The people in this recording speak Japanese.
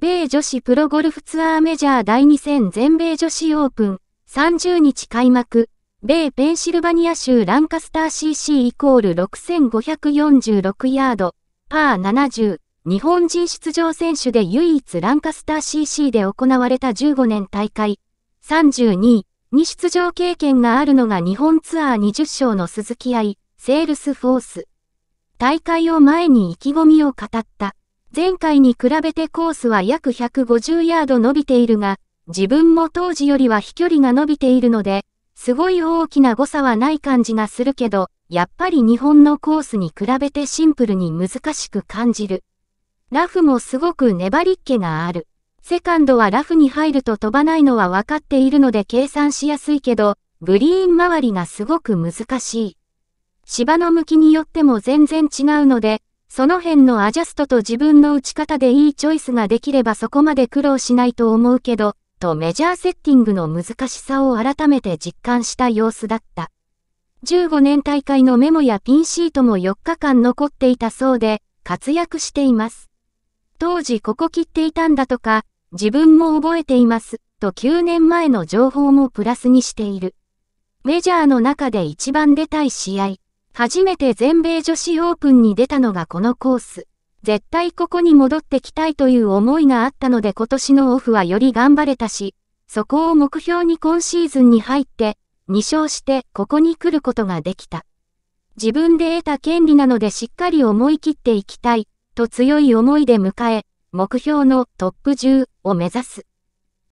米女子プロゴルフツアーメジャー第2戦全米女子オープン30日開幕、米ペンシルバニア州ランカスター CC イコール6546ヤード、パー70、日本人出場選手で唯一ランカスター CC で行われた15年大会、32位に出場経験があるのが日本ツアー20勝の鈴木愛、セールスフォース。大会を前に意気込みを語った。前回に比べてコースは約150ヤード伸びているが、自分も当時よりは飛距離が伸びているので、すごい大きな誤差はない感じがするけど、やっぱり日本のコースに比べてシンプルに難しく感じる。ラフもすごく粘りっ気がある。セカンドはラフに入ると飛ばないのは分かっているので計算しやすいけど、グリーン周りがすごく難しい。芝の向きによっても全然違うので、その辺のアジャストと自分の打ち方でいいチョイスができればそこまで苦労しないと思うけど、とメジャーセッティングの難しさを改めて実感した様子だった。15年大会のメモやピンシートも4日間残っていたそうで、活躍しています。当時ここ切っていたんだとか、自分も覚えています、と9年前の情報もプラスにしている。メジャーの中で一番出たい試合。初めて全米女子オープンに出たのがこのコース。絶対ここに戻ってきたいという思いがあったので今年のオフはより頑張れたし、そこを目標に今シーズンに入って、2勝してここに来ることができた。自分で得た権利なのでしっかり思い切っていきたい、と強い思いで迎え、目標のトップ10を目指す。